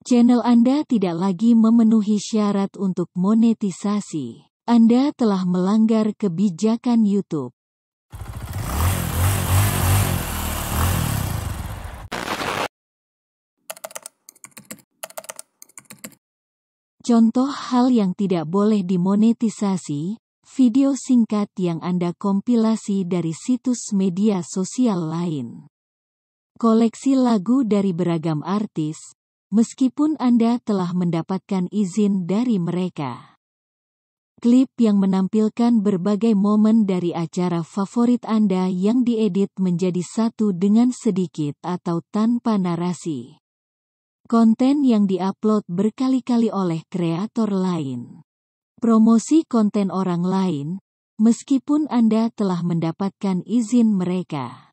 Channel Anda tidak lagi memenuhi syarat untuk monetisasi. Anda telah melanggar kebijakan YouTube. Contoh hal yang tidak boleh dimonetisasi, video singkat yang Anda kompilasi dari situs media sosial lain. Koleksi lagu dari beragam artis, meskipun Anda telah mendapatkan izin dari mereka. Klip yang menampilkan berbagai momen dari acara favorit Anda yang diedit menjadi satu dengan sedikit atau tanpa narasi. Konten yang diupload berkali-kali oleh kreator lain. Promosi konten orang lain, meskipun Anda telah mendapatkan izin mereka.